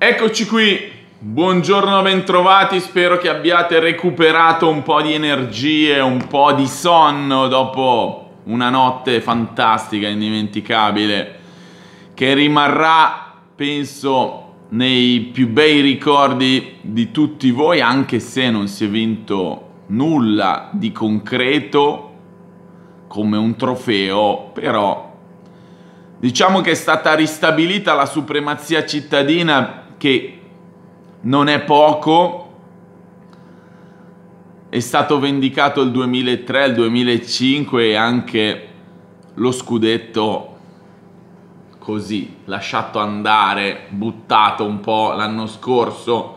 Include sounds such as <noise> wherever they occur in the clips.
Eccoci qui, buongiorno, bentrovati, spero che abbiate recuperato un po' di energie, un po' di sonno dopo una notte fantastica, indimenticabile, che rimarrà, penso, nei più bei ricordi di tutti voi, anche se non si è vinto nulla di concreto come un trofeo, però diciamo che è stata ristabilita la supremazia cittadina che non è poco, è stato vendicato il 2003, il 2005 e anche lo scudetto così, lasciato andare, buttato un po' l'anno scorso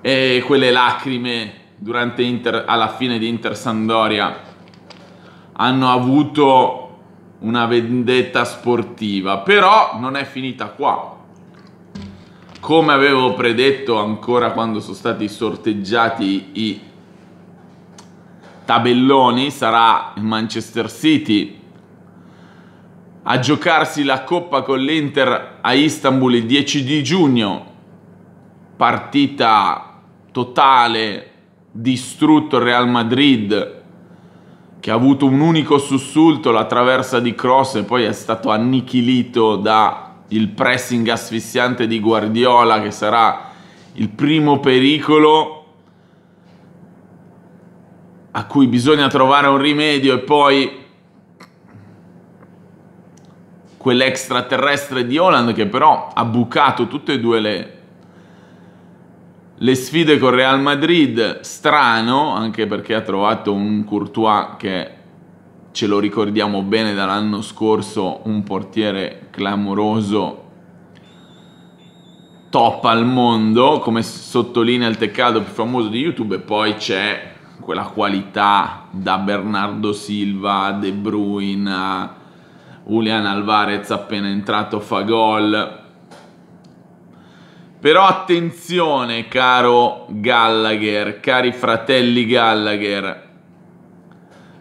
e quelle lacrime durante Inter, alla fine di Inter Sandoria hanno avuto una vendetta sportiva, però non è finita qua come avevo predetto ancora quando sono stati sorteggiati i tabelloni, sarà il Manchester City a giocarsi la coppa con l'Inter a Istanbul il 10 di giugno. Partita totale, distrutto il Real Madrid che ha avuto un unico sussulto, la traversa di cross e poi è stato annichilito da il pressing asfissiante di Guardiola che sarà il primo pericolo a cui bisogna trovare un rimedio e poi quell'extraterrestre di Holland che però ha bucato tutte e due le, le sfide con Real Madrid, strano anche perché ha trovato un Courtois che ce lo ricordiamo bene dall'anno scorso, un portiere clamoroso top al mondo, come sottolinea il teccato più famoso di YouTube e poi c'è quella qualità da Bernardo Silva, De Bruyne, a Julian Alvarez appena entrato fa gol. Però attenzione, caro Gallagher, cari fratelli Gallagher,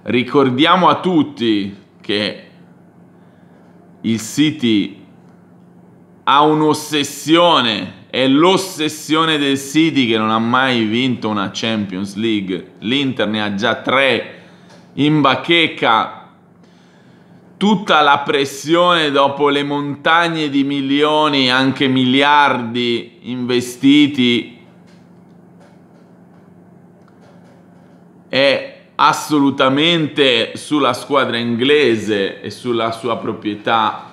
Ricordiamo a tutti che il City ha un'ossessione, è l'ossessione del City che non ha mai vinto una Champions League. L'Inter ne ha già tre in bacheca. Tutta la pressione dopo le montagne di milioni, anche miliardi investiti è assolutamente sulla squadra inglese e sulla sua proprietà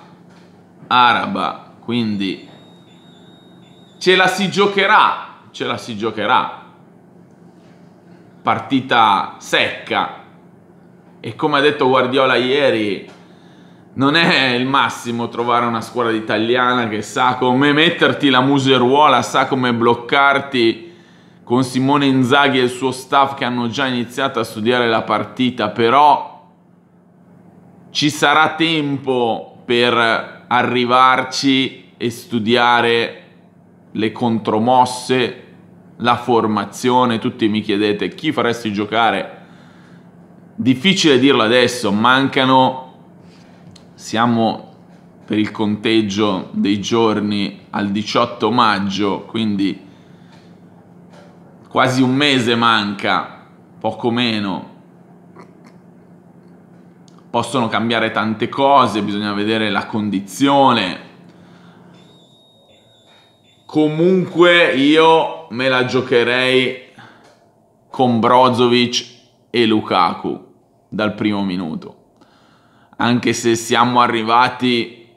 araba, quindi ce la si giocherà, ce la si giocherà. Partita secca e come ha detto Guardiola ieri non è il massimo trovare una squadra italiana che sa come metterti la museruola, sa come bloccarti con Simone Inzaghi e il suo staff che hanno già iniziato a studiare la partita, però ci sarà tempo per arrivarci e studiare le contromosse, la formazione. Tutti mi chiedete chi faresti giocare. Difficile dirlo adesso, mancano, siamo per il conteggio dei giorni al 18 maggio, quindi quasi un mese manca, poco meno. Possono cambiare tante cose, bisogna vedere la condizione. Comunque io me la giocherei con Brozovic e Lukaku dal primo minuto. Anche se siamo arrivati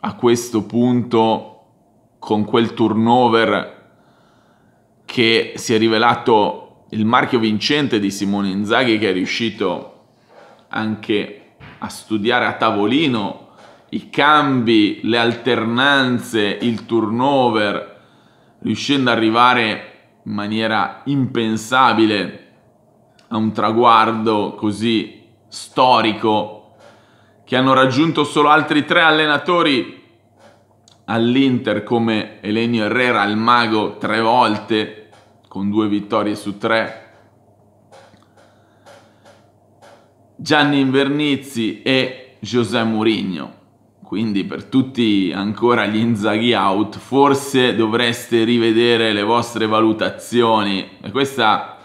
a questo punto con quel turnover che si è rivelato il marchio vincente di Simone Inzaghi che è riuscito anche a studiare a tavolino i cambi, le alternanze, il turnover, riuscendo ad arrivare in maniera impensabile a un traguardo così storico che hanno raggiunto solo altri tre allenatori all'Inter come Elenio Herrera, il mago, tre volte con due vittorie su tre. Gianni Invernizzi e José Mourinho. Quindi per tutti ancora gli Inzaghi out, forse dovreste rivedere le vostre valutazioni. E questa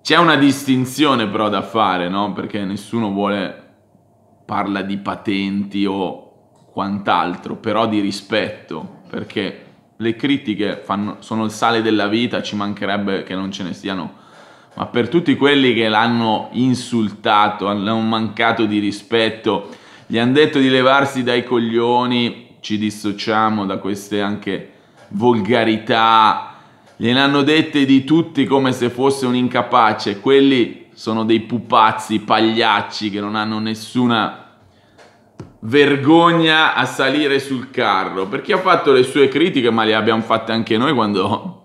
c'è una distinzione però da fare, no? Perché nessuno vuole parla di patenti o quant'altro, però di rispetto, perché le critiche fanno, sono il sale della vita, ci mancherebbe che non ce ne siano, ma per tutti quelli che l'hanno insultato, hanno mancato di rispetto, gli hanno detto di levarsi dai coglioni, ci dissociamo da queste anche volgarità, gliene hanno dette di tutti come se fosse un incapace, quelli sono dei pupazzi, pagliacci che non hanno nessuna vergogna a salire sul carro, perché ha fatto le sue critiche, ma le abbiamo fatte anche noi quando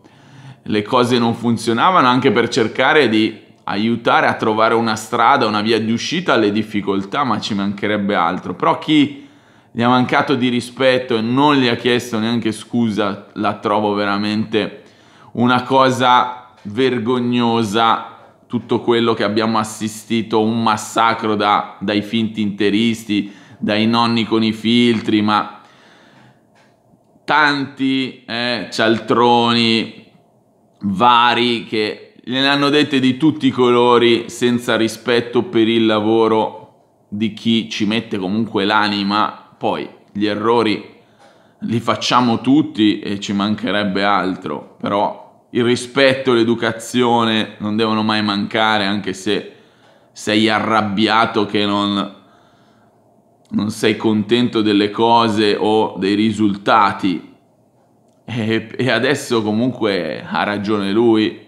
le cose non funzionavano, anche per cercare di aiutare a trovare una strada, una via di uscita alle difficoltà, ma ci mancherebbe altro. Però chi gli ha mancato di rispetto e non gli ha chiesto neanche scusa, la trovo veramente una cosa vergognosa tutto quello che abbiamo assistito, un massacro da, dai finti interisti, dai nonni con i filtri, ma tanti eh, cialtroni vari che le hanno dette di tutti i colori senza rispetto per il lavoro di chi ci mette comunque l'anima. Poi gli errori li facciamo tutti e ci mancherebbe altro, però il rispetto l'educazione non devono mai mancare anche se sei arrabbiato che non non sei contento delle cose o dei risultati e, e adesso comunque ha ragione lui,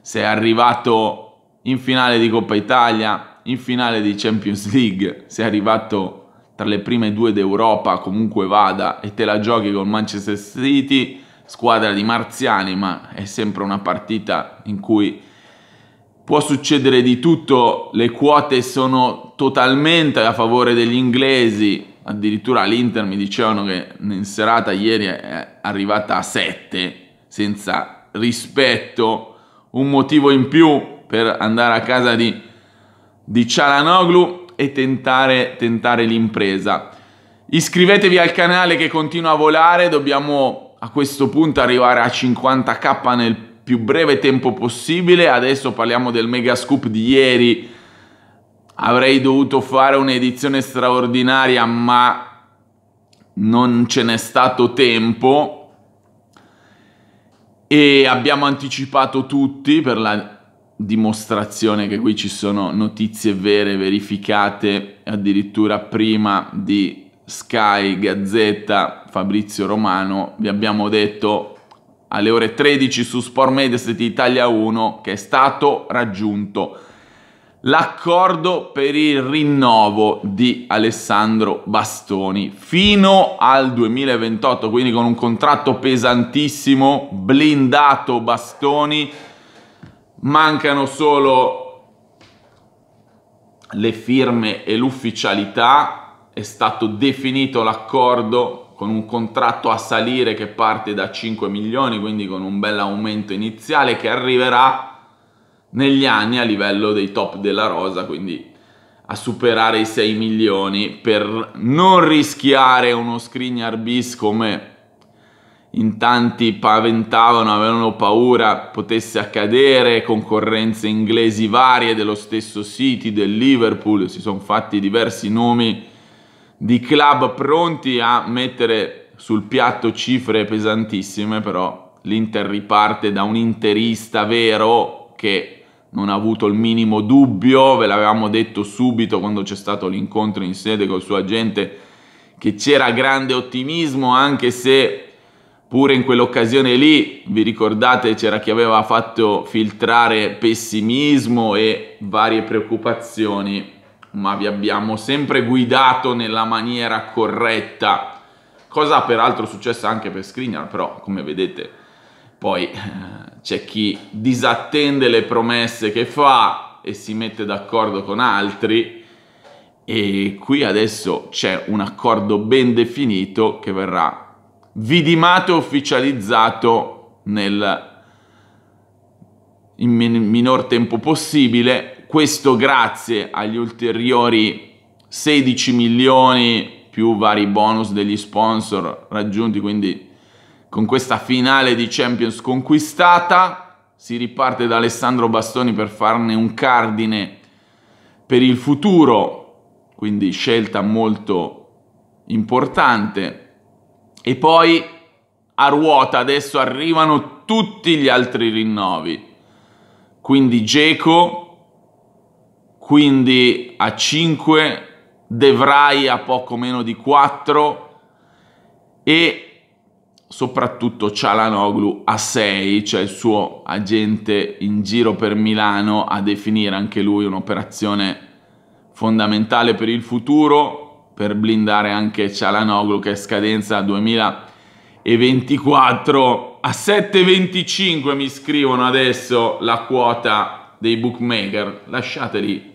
sei arrivato in finale di Coppa Italia, in finale di Champions League, sei arrivato tra le prime due d'Europa comunque vada e te la giochi con Manchester City, squadra di marziani, ma è sempre una partita in cui può succedere di tutto, le quote sono totalmente a favore degli inglesi, addirittura l'Inter mi dicevano che in serata ieri è arrivata a 7 senza rispetto, un motivo in più per andare a casa di, di Cialanoglu e tentare, tentare l'impresa. Iscrivetevi al canale che continua a volare, dobbiamo a questo punto arrivare a 50k nel più breve tempo possibile, adesso parliamo del mega scoop di ieri avrei dovuto fare un'edizione straordinaria, ma non ce n'è stato tempo e abbiamo anticipato tutti per la dimostrazione che qui ci sono notizie vere, verificate addirittura prima di Sky, Gazzetta, Fabrizio Romano, vi abbiamo detto alle ore 13 su Sport Mediaset Italia 1 che è stato raggiunto l'accordo per il rinnovo di Alessandro Bastoni fino al 2028, quindi con un contratto pesantissimo, blindato Bastoni. Mancano solo le firme e l'ufficialità, è stato definito l'accordo con un contratto a salire che parte da 5 milioni, quindi con un bel aumento iniziale che arriverà negli anni a livello dei top della rosa, quindi a superare i 6 milioni per non rischiare uno screener bis come in tanti paventavano, avevano paura potesse accadere, concorrenze inglesi varie dello stesso City, del Liverpool, si sono fatti diversi nomi di club pronti a mettere sul piatto cifre pesantissime, però l'Inter riparte da un interista vero che non ha avuto il minimo dubbio, ve l'avevamo detto subito quando c'è stato l'incontro in sede col suo agente che c'era grande ottimismo anche se pure in quell'occasione lì, vi ricordate, c'era chi aveva fatto filtrare pessimismo e varie preoccupazioni, ma vi abbiamo sempre guidato nella maniera corretta. Cosa peraltro successa anche per Skriniar, però come vedete poi eh, c'è chi disattende le promesse che fa e si mette d'accordo con altri e qui adesso c'è un accordo ben definito che verrà vidimato e ufficializzato nel in minor tempo possibile, questo grazie agli ulteriori 16 milioni più vari bonus degli sponsor raggiunti, quindi con questa finale di Champions conquistata. Si riparte da Alessandro Bastoni per farne un cardine per il futuro, quindi scelta molto importante. E poi a ruota adesso arrivano tutti gli altri rinnovi. Quindi Geco, quindi a 5, Devrai a poco meno di 4 e soprattutto Cialanoglu a 6, cioè il suo agente in giro per Milano a definire anche lui un'operazione fondamentale per il futuro, per blindare anche Cialanoglu che è scadenza 2024 a 7,25 mi scrivono adesso la quota dei bookmaker, lasciateli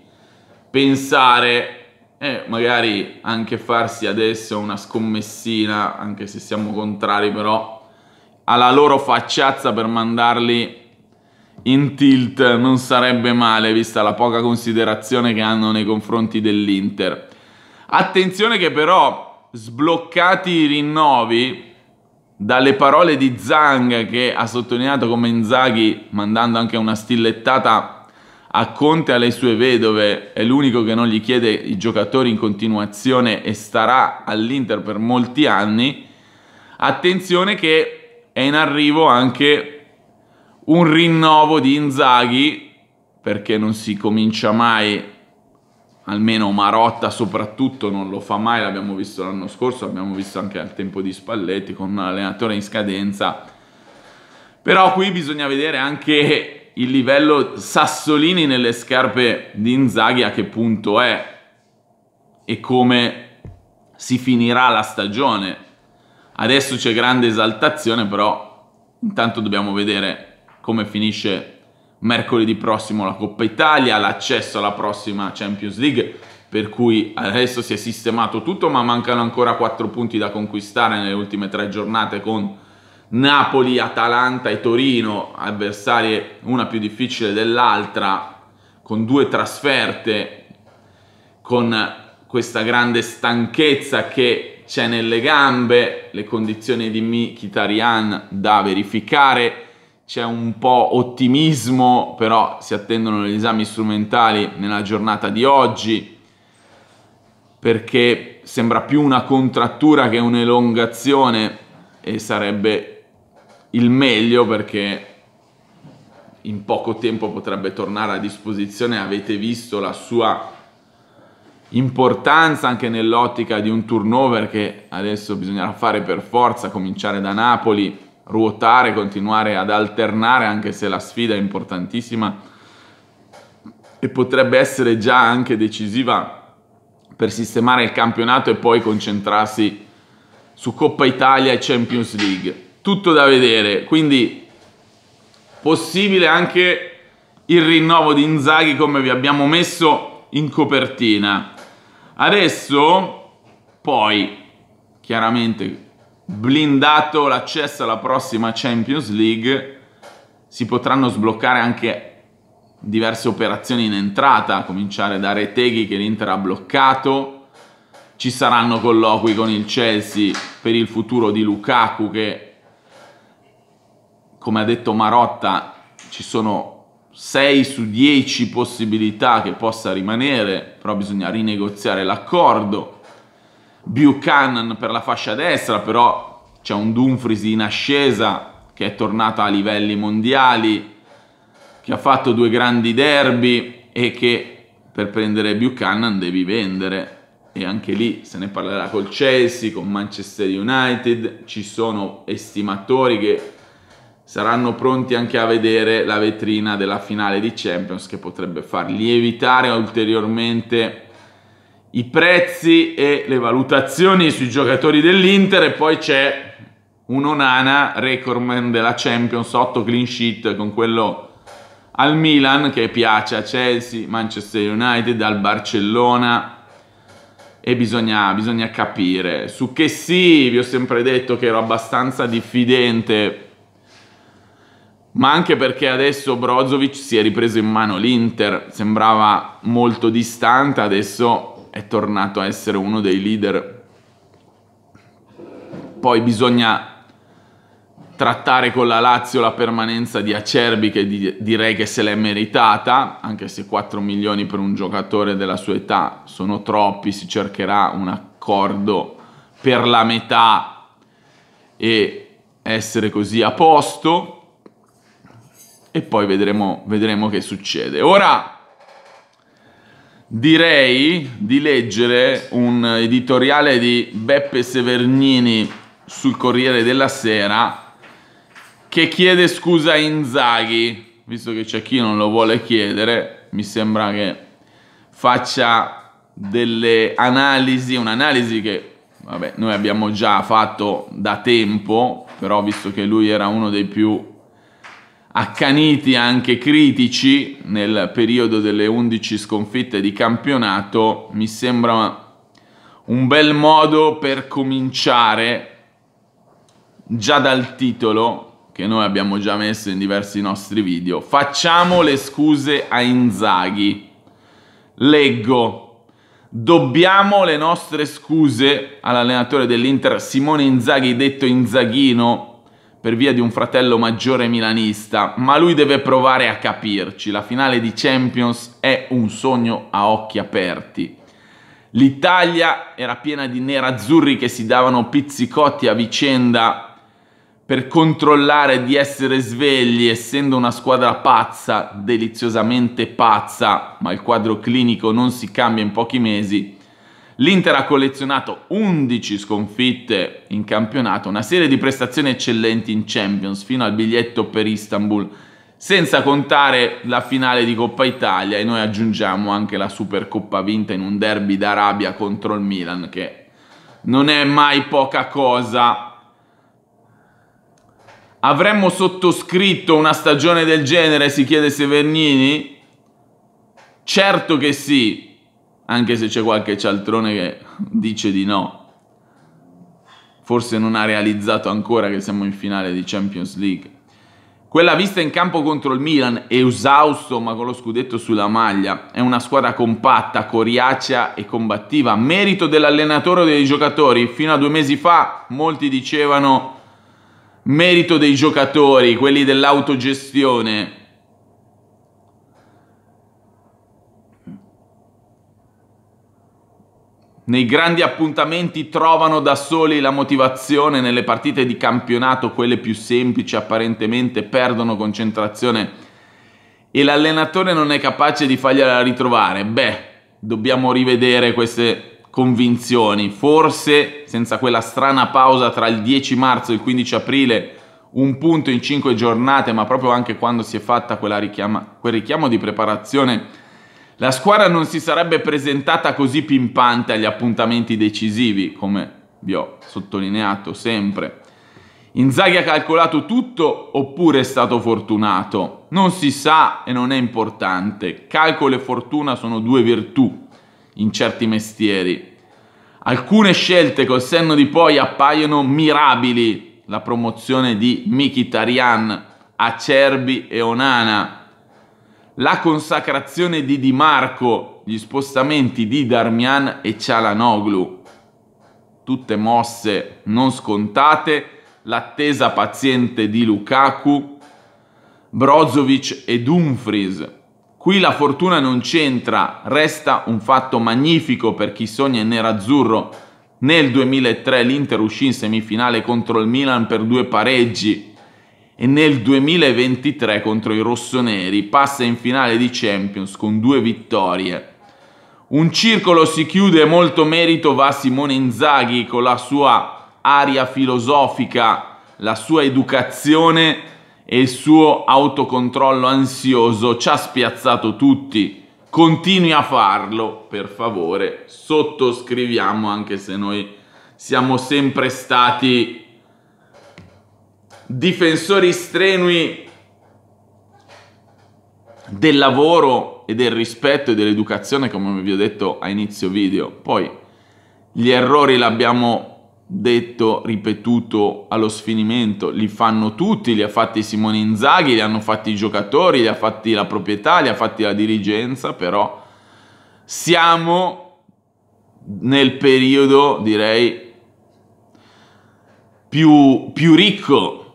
pensare e eh, magari anche farsi adesso una scommessina, anche se siamo contrari però, alla loro facciazza per mandarli in tilt non sarebbe male, vista la poca considerazione che hanno nei confronti dell'Inter. Attenzione che però, sbloccati i rinnovi, dalle parole di Zang che ha sottolineato come Inzaghi, mandando anche una stillettata a Conte alle sue vedove è l'unico che non gli chiede i giocatori in continuazione e starà all'Inter per molti anni, attenzione che è in arrivo anche un rinnovo di Inzaghi perché non si comincia mai, almeno Marotta soprattutto non lo fa mai, l'abbiamo visto l'anno scorso, l'abbiamo visto anche al tempo di Spalletti con un allenatore in scadenza. Però qui bisogna vedere anche il livello Sassolini nelle scarpe di Inzaghi a che punto è e come si finirà la stagione. Adesso c'è grande esaltazione, però intanto dobbiamo vedere come finisce mercoledì prossimo la Coppa Italia, l'accesso alla prossima Champions League, per cui adesso si è sistemato tutto, ma mancano ancora 4 punti da conquistare nelle ultime tre giornate con Napoli, Atalanta e Torino, avversarie una più difficile dell'altra, con due trasferte, con questa grande stanchezza che c'è nelle gambe, le condizioni di Mkhitaryan da verificare, c'è un po' ottimismo, però si attendono gli esami strumentali nella giornata di oggi, perché sembra più una contrattura che un'elongazione e sarebbe il meglio perché in poco tempo potrebbe tornare a disposizione. Avete visto la sua importanza anche nell'ottica di un turnover che adesso bisognerà fare per forza, cominciare da Napoli, ruotare, continuare ad alternare anche se la sfida è importantissima e potrebbe essere già anche decisiva per sistemare il campionato e poi concentrarsi su Coppa Italia e Champions League tutto da vedere. Quindi possibile anche il rinnovo di Inzaghi come vi abbiamo messo in copertina. Adesso poi chiaramente blindato l'accesso alla prossima Champions League si potranno sbloccare anche diverse operazioni in entrata, a cominciare da Reteghi che l'Inter ha bloccato. Ci saranno colloqui con il Chelsea per il futuro di Lukaku che come ha detto Marotta, ci sono 6 su 10 possibilità che possa rimanere, però bisogna rinegoziare l'accordo. Buchanan per la fascia destra, però c'è un Dumfries in ascesa che è tornato a livelli mondiali, che ha fatto due grandi derby e che per prendere Buchanan devi vendere. E anche lì se ne parlerà col Chelsea, con Manchester United, ci sono estimatori che saranno pronti anche a vedere la vetrina della finale di Champions che potrebbe far lievitare ulteriormente i prezzi e le valutazioni sui giocatori dell'Inter e poi c'è un Onana recordman della Champions 8 clean sheet con quello al Milan che piace a Chelsea, Manchester United, al Barcellona e bisogna, bisogna capire su che sì vi ho sempre detto che ero abbastanza diffidente ma anche perché adesso Brozovic si è ripreso in mano l'Inter, sembrava molto distante, adesso è tornato a essere uno dei leader. Poi bisogna trattare con la Lazio la permanenza di Acerbi che di- direi che se l'è meritata, anche se 4 milioni per un giocatore della sua età sono troppi, si cercherà un accordo per la metà e essere così a posto e poi vedremo, vedremo che succede. Ora direi di leggere un editoriale di Beppe Severnini sul Corriere della Sera che chiede scusa a Inzaghi, visto che c'è chi non lo vuole chiedere, mi sembra che faccia delle analisi, un'analisi che vabbè, noi abbiamo già fatto da tempo, però visto che lui era uno dei più accaniti anche critici nel periodo delle 11 sconfitte di campionato, mi sembra un bel modo per cominciare già dal titolo che noi abbiamo già messo in diversi nostri video. Facciamo le scuse a Inzaghi. Leggo. Dobbiamo le nostre scuse all'allenatore dell'Inter Simone Inzaghi, detto Inzaghino, per via di un fratello maggiore milanista, ma lui deve provare a capirci. La finale di Champions è un sogno a occhi aperti. L'Italia era piena di nerazzurri che si davano pizzicotti a vicenda per controllare di essere svegli, essendo una squadra pazza, deliziosamente pazza, ma il quadro clinico non si cambia in pochi mesi L'Inter ha collezionato 11 sconfitte in campionato, una serie di prestazioni eccellenti in Champions fino al biglietto per Istanbul, senza contare la finale di Coppa Italia e noi aggiungiamo anche la Supercoppa vinta in un derby d'Arabia contro il Milan che non è mai poca cosa. Avremmo sottoscritto una stagione del genere, si chiede Severnini? Certo che sì, anche se c'è qualche cialtrone che dice di no. Forse non ha realizzato ancora che siamo in finale di Champions League. Quella vista in campo contro il Milan, esausto ma con lo scudetto sulla maglia, è una squadra compatta, coriacea e combattiva. Merito dell'allenatore o dei giocatori? Fino a due mesi fa molti dicevano merito dei giocatori, quelli dell'autogestione. nei grandi appuntamenti trovano da soli la motivazione, nelle partite di campionato, quelle più semplici apparentemente, perdono concentrazione e l'allenatore non è capace di fargliela ritrovare. Beh, dobbiamo rivedere queste convinzioni. Forse senza quella strana pausa tra il 10 marzo e il 15 aprile, un punto in 5 giornate, ma proprio anche quando si è fatta richiama, quel richiamo di preparazione la squadra non si sarebbe presentata così pimpante agli appuntamenti decisivi, come vi ho sottolineato sempre. Inzaghi ha calcolato tutto oppure è stato fortunato? Non si sa e non è importante. Calcolo e fortuna sono due virtù in certi mestieri. Alcune scelte col senno di poi appaiono mirabili. La promozione di Mkhitaryan, Acerbi e Onana la consacrazione di Di Marco, gli spostamenti di Darmian e Cialanoglu. Tutte mosse non scontate, l'attesa paziente di Lukaku, Brozovic e Dumfries. Qui la fortuna non c'entra, resta un fatto magnifico per chi sogna in nerazzurro. Nel 2003 l'Inter uscì in semifinale contro il Milan per due pareggi, e nel 2023 contro i rossoneri passa in finale di Champions con due vittorie. Un circolo si chiude molto merito va a Simone Inzaghi con la sua aria filosofica, la sua educazione e il suo autocontrollo ansioso. Ci ha spiazzato tutti. Continui a farlo, per favore. Sottoscriviamo anche se noi siamo sempre stati difensori strenui del lavoro e del rispetto e dell'educazione, come vi ho detto a inizio video. Poi gli errori l'abbiamo detto, ripetuto allo sfinimento, li fanno tutti, li ha fatti Simone Inzaghi, li hanno fatti i giocatori, li ha fatti la proprietà, li ha fatti la dirigenza, però siamo nel periodo, direi, più, più ricco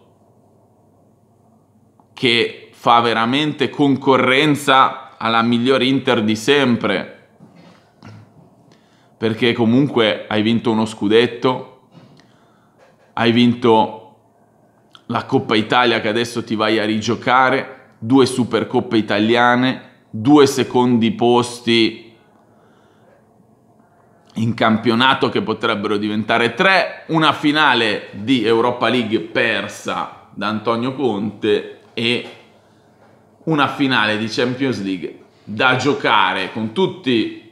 che fa veramente concorrenza alla miglior Inter di sempre. Perché comunque hai vinto uno scudetto, hai vinto la Coppa Italia che adesso ti vai a rigiocare, due Supercoppe italiane, due secondi posti in campionato che potrebbero diventare tre, una finale di Europa League persa da Antonio Conte e una finale di Champions League da giocare con tutti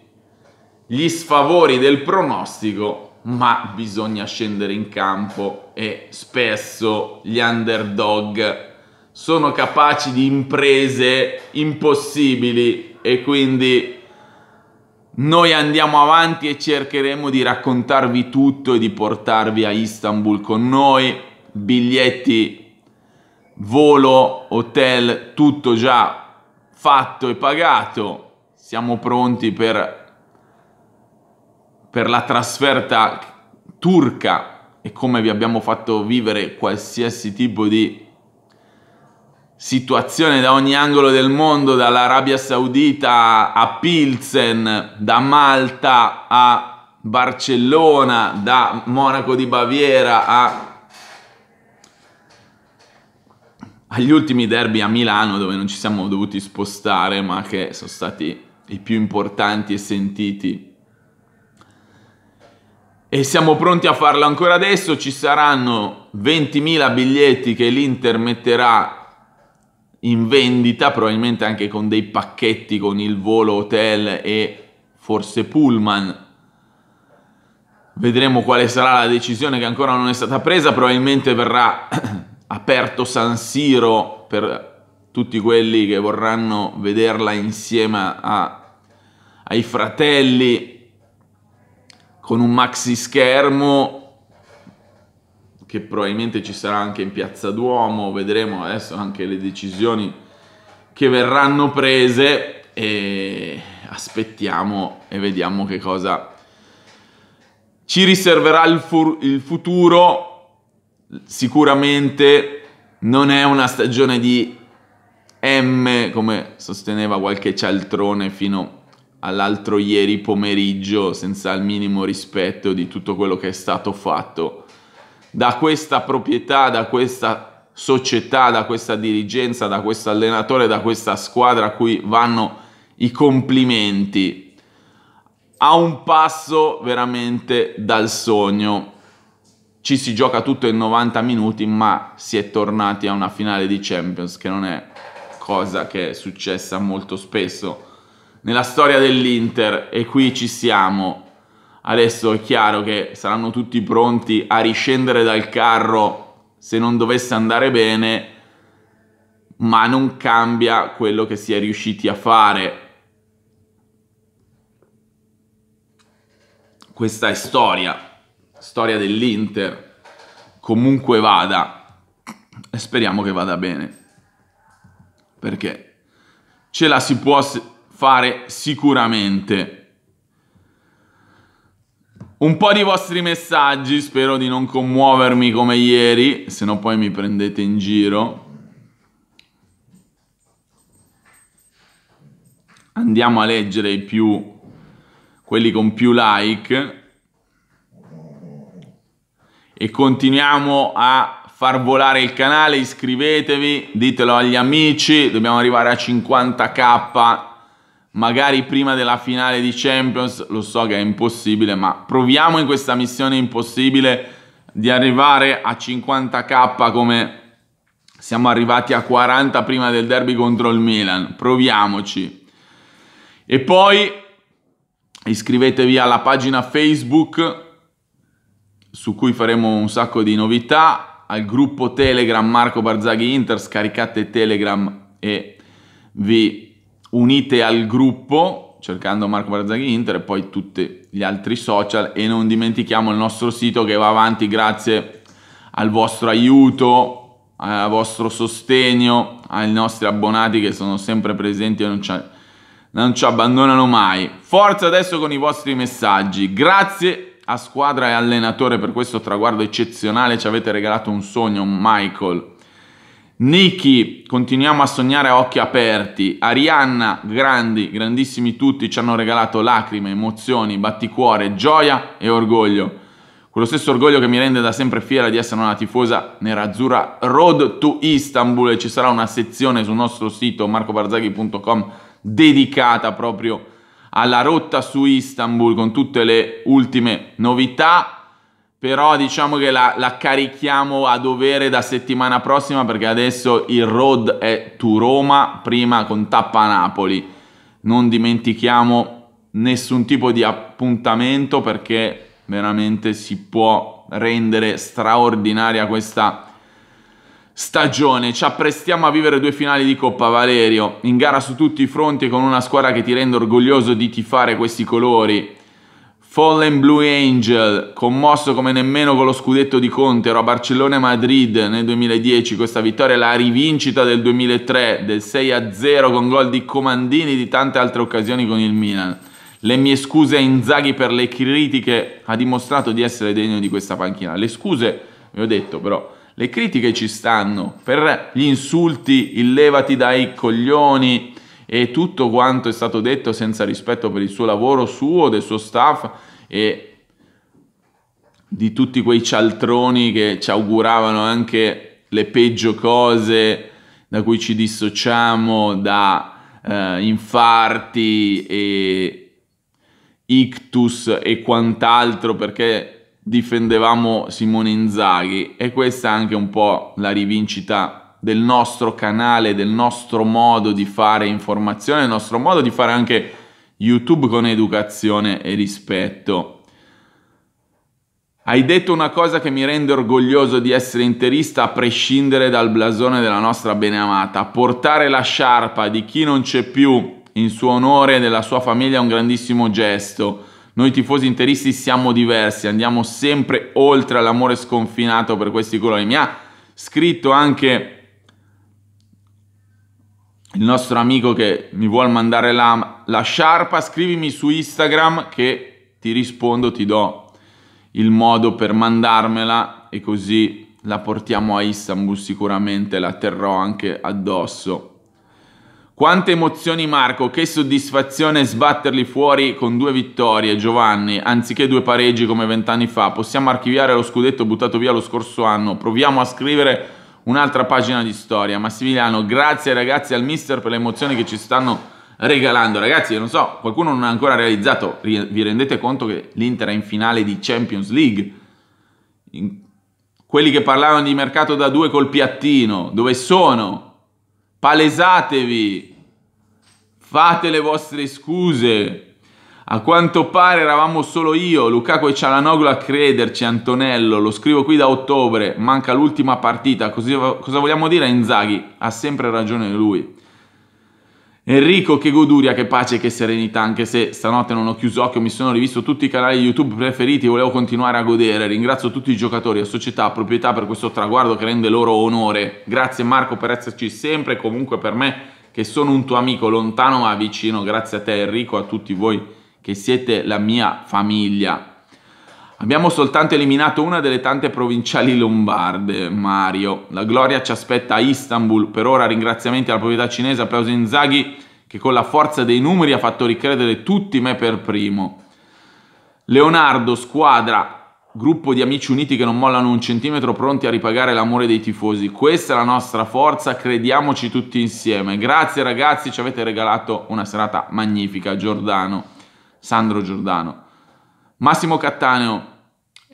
gli sfavori del pronostico, ma bisogna scendere in campo e spesso gli underdog sono capaci di imprese impossibili e quindi noi andiamo avanti e cercheremo di raccontarvi tutto e di portarvi a Istanbul con noi, biglietti volo, hotel, tutto già fatto e pagato, siamo pronti per, per la trasferta turca e come vi abbiamo fatto vivere qualsiasi tipo di situazione da ogni angolo del mondo, dall'Arabia Saudita a Pilsen, da Malta a Barcellona, da Monaco di Baviera a agli ultimi derby a Milano dove non ci siamo dovuti spostare ma che sono stati i più importanti e sentiti. E siamo pronti a farlo ancora adesso, ci saranno 20.000 biglietti che l'Inter metterà in vendita, probabilmente anche con dei pacchetti con il volo hotel e forse pullman. Vedremo quale sarà la decisione che ancora non è stata presa, probabilmente verrà <clears throat> aperto San Siro per tutti quelli che vorranno vederla insieme a, ai fratelli con un maxi schermo che probabilmente ci sarà anche in Piazza Duomo, vedremo adesso anche le decisioni che verranno prese e aspettiamo e vediamo che cosa ci riserverà il, fu- il futuro sicuramente non è una stagione di M, come sosteneva qualche cialtrone fino all'altro ieri pomeriggio, senza il minimo rispetto di tutto quello che è stato fatto. Da questa proprietà, da questa società, da questa dirigenza, da questo allenatore, da questa squadra a cui vanno i complimenti. A un passo veramente dal sogno ci si gioca tutto in 90 minuti, ma si è tornati a una finale di Champions, che non è cosa che è successa molto spesso nella storia dell'Inter e qui ci siamo. Adesso è chiaro che saranno tutti pronti a riscendere dal carro se non dovesse andare bene, ma non cambia quello che si è riusciti a fare. Questa è storia storia dell'Inter comunque vada, e speriamo che vada bene, perché ce la si può fare sicuramente. Un po' di vostri messaggi, spero di non commuovermi come ieri, se no poi mi prendete in giro. Andiamo a leggere i più quelli con più like e continuiamo a far volare il canale, iscrivetevi, ditelo agli amici, dobbiamo arrivare a 50k magari prima della finale di Champions, lo so che è impossibile, ma proviamo in questa missione impossibile di arrivare a 50k come siamo arrivati a 40 prima del derby contro il Milan, proviamoci. E poi iscrivetevi alla pagina Facebook su cui faremo un sacco di novità, al gruppo Telegram Marco Barzaghi Inter, scaricate Telegram e vi unite al gruppo cercando Marco Barzaghi Inter e poi tutti gli altri social e non dimentichiamo il nostro sito che va avanti grazie al vostro aiuto, al vostro sostegno, ai nostri abbonati che sono sempre presenti e non ci, non ci abbandonano mai. Forza adesso con i vostri messaggi. Grazie a squadra e allenatore per questo traguardo eccezionale, ci avete regalato un sogno, Michael. Niki, continuiamo a sognare a occhi aperti. Arianna, grandi, grandissimi tutti, ci hanno regalato lacrime, emozioni, batticuore, gioia e orgoglio. Quello stesso orgoglio che mi rende da sempre fiera di essere una tifosa nerazzurra Road to Istanbul e ci sarà una sezione sul nostro sito marcobarzaghi.com dedicata proprio a alla rotta su Istanbul con tutte le ultime novità. Però diciamo che la, la carichiamo a dovere da settimana prossima perché adesso il road è to Roma, prima con tappa Napoli. Non dimentichiamo nessun tipo di appuntamento perché veramente si può rendere straordinaria questa stagione. Ci apprestiamo a vivere due finali di Coppa Valerio, in gara su tutti i fronti con una squadra che ti rende orgoglioso di tifare questi colori. Fallen Blue Angel, commosso come nemmeno con lo scudetto di Conte, ero a Barcellona e Madrid nel 2010, questa vittoria è la rivincita del 2003, del 6-0 con gol di Comandini e di tante altre occasioni con il Milan. Le mie scuse a Inzaghi per le critiche, ha dimostrato di essere degno di questa panchina. Le scuse, vi ho detto però, le critiche ci stanno, per gli insulti, il levati dai coglioni e tutto quanto è stato detto senza rispetto per il suo lavoro suo, del suo staff e di tutti quei cialtroni che ci auguravano anche le peggio cose da cui ci dissociamo, da eh, infarti e ictus e quant'altro perché difendevamo Simone Inzaghi e questa è anche un po' la rivincita del nostro canale, del nostro modo di fare informazione, del nostro modo di fare anche YouTube con educazione e rispetto. Hai detto una cosa che mi rende orgoglioso di essere interista a prescindere dal blasone della nostra beneamata. Portare la sciarpa di chi non c'è più in suo onore e della sua famiglia è un grandissimo gesto noi tifosi interisti siamo diversi, andiamo sempre oltre all'amore sconfinato per questi colori. Mi ha scritto anche il nostro amico che mi vuole mandare la, la sciarpa, scrivimi su Instagram che ti rispondo, ti do il modo per mandarmela e così la portiamo a Istanbul sicuramente, la terrò anche addosso quante emozioni Marco, che soddisfazione sbatterli fuori con due vittorie Giovanni, anziché due pareggi come vent'anni fa. Possiamo archiviare lo scudetto buttato via lo scorso anno, proviamo a scrivere un'altra pagina di storia. Massimiliano, grazie ragazzi al mister per le emozioni che ci stanno regalando. Ragazzi, non so, qualcuno non ha ancora realizzato, vi rendete conto che l'Inter è in finale di Champions League? quelli che parlavano di mercato da due col piattino, dove sono? palesatevi, fate le vostre scuse. A quanto pare eravamo solo io, Lukaku e Cialanoglu a crederci, Antonello, lo scrivo qui da ottobre, manca l'ultima partita, Così, cosa vogliamo dire a Inzaghi? Ha sempre ragione lui. Enrico, che goduria, che pace, che serenità, anche se stanotte non ho chiuso occhio, mi sono rivisto tutti i canali YouTube preferiti, volevo continuare a godere. Ringrazio tutti i giocatori, a società, proprietà per questo traguardo che rende loro onore. Grazie Marco per esserci sempre, comunque per me, che sono un tuo amico lontano ma vicino. Grazie a te Enrico, a tutti voi che siete la mia famiglia. Abbiamo soltanto eliminato una delle tante provinciali lombarde, Mario. La gloria ci aspetta a Istanbul. Per ora ringraziamenti alla proprietà cinese, applauso Inzaghi, che con la forza dei numeri ha fatto ricredere tutti me per primo. Leonardo, squadra, gruppo di amici uniti che non mollano un centimetro, pronti a ripagare l'amore dei tifosi. Questa è la nostra forza, crediamoci tutti insieme. Grazie ragazzi, ci avete regalato una serata magnifica. Giordano, Sandro Giordano. Massimo Cattaneo,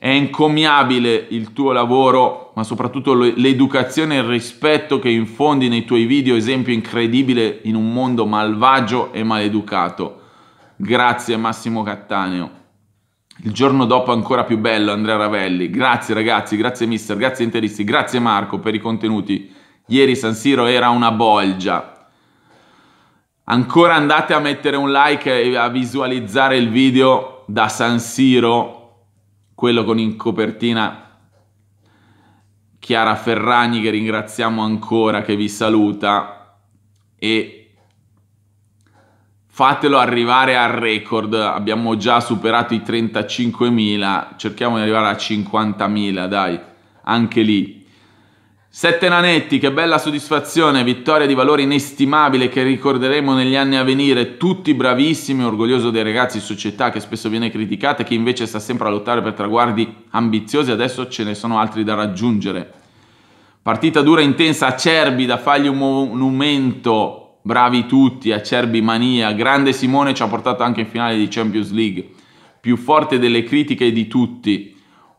è encomiabile il tuo lavoro, ma soprattutto l'educazione e il rispetto che infondi nei tuoi video, esempio incredibile in un mondo malvagio e maleducato. Grazie Massimo Cattaneo. Il giorno dopo ancora più bello Andrea Ravelli. Grazie ragazzi, grazie mister, grazie interisti, grazie Marco per i contenuti. Ieri San Siro era una bolgia. Ancora andate a mettere un like e a visualizzare il video da San Siro quello con in copertina Chiara Ferragni che ringraziamo ancora, che vi saluta e fatelo arrivare al record, abbiamo già superato i 35.000, cerchiamo di arrivare a 50.000, dai, anche lì. Sette nanetti, che bella soddisfazione, vittoria di valore inestimabile che ricorderemo negli anni a venire, tutti bravissimi, orgoglioso dei ragazzi società che spesso viene criticata e che invece sta sempre a lottare per traguardi ambiziosi, adesso ce ne sono altri da raggiungere. Partita dura, intensa, acerbi, da fargli un monumento, bravi tutti, acerbi mania, grande Simone ci ha portato anche in finale di Champions League, più forte delle critiche di tutti,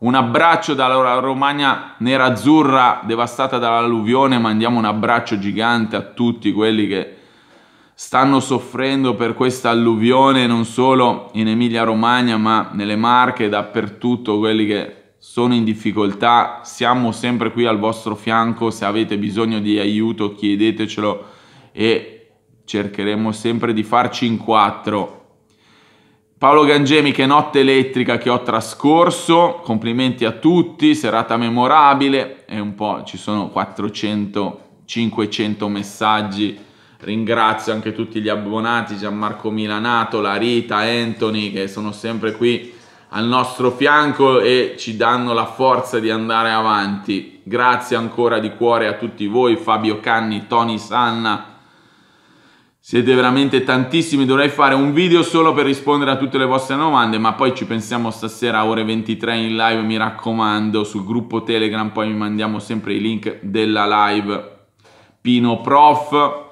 un abbraccio dalla Romagna nerazzurra devastata dall'alluvione, mandiamo un abbraccio gigante a tutti quelli che stanno soffrendo per questa alluvione, non solo in Emilia Romagna, ma nelle Marche, dappertutto, quelli che sono in difficoltà, siamo sempre qui al vostro fianco, se avete bisogno di aiuto chiedetecelo e cercheremo sempre di farci in quattro Paolo Gangemi, che notte elettrica che ho trascorso, complimenti a tutti, serata memorabile, è un po' ci sono 400, 500 messaggi, ringrazio anche tutti gli abbonati, Gianmarco Milanato, Larita, Anthony, che sono sempre qui al nostro fianco e ci danno la forza di andare avanti. Grazie ancora di cuore a tutti voi, Fabio Canni, Tony Sanna, siete veramente tantissimi, dovrei fare un video solo per rispondere a tutte le vostre domande, ma poi ci pensiamo stasera a ore 23 in live, mi raccomando, sul gruppo Telegram, poi vi mandiamo sempre i link della live Pino Prof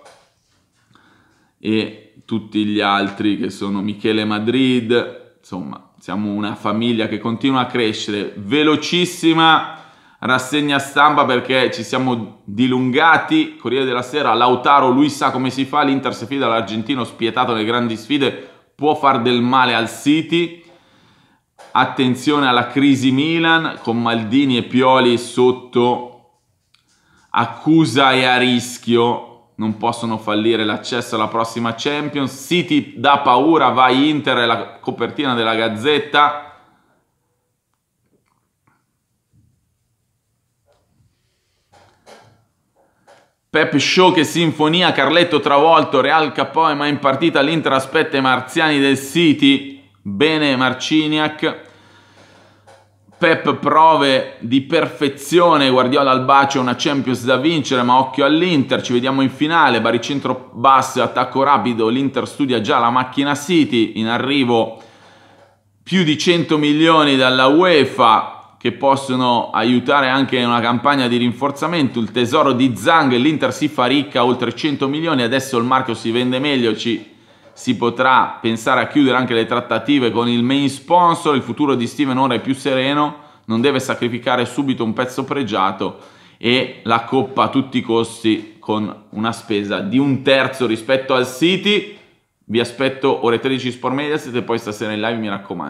e tutti gli altri che sono Michele Madrid, insomma, siamo una famiglia che continua a crescere velocissima rassegna stampa perché ci siamo dilungati, Corriere della Sera, Lautaro, lui sa come si fa, l'Inter si fida all'argentino spietato nelle grandi sfide, può far del male al City, attenzione alla crisi Milan con Maldini e Pioli sotto accusa e a rischio, non possono fallire l'accesso alla prossima Champions, City da paura, vai Inter, è la copertina della Gazzetta, Pep Show che sinfonia, Carletto travolto, Real Capoe ma in partita l'Inter aspetta i marziani del City, bene Marciniak, Pep prove di perfezione, Guardiola al bacio, una Champions da vincere ma occhio all'Inter, ci vediamo in finale, baricentro basso, attacco rapido, l'Inter studia già la macchina City, in arrivo più di 100 milioni dalla UEFA, che possono aiutare anche in una campagna di rinforzamento. Il tesoro di Zhang, l'Inter si fa ricca oltre 100 milioni, adesso il marchio si vende meglio, ci, si potrà pensare a chiudere anche le trattative con il main sponsor, il futuro di Steven ora è più sereno, non deve sacrificare subito un pezzo pregiato e la coppa a tutti i costi con una spesa di un terzo rispetto al City. Vi aspetto ore 13 Sport Mediaset e poi stasera in live mi raccomando.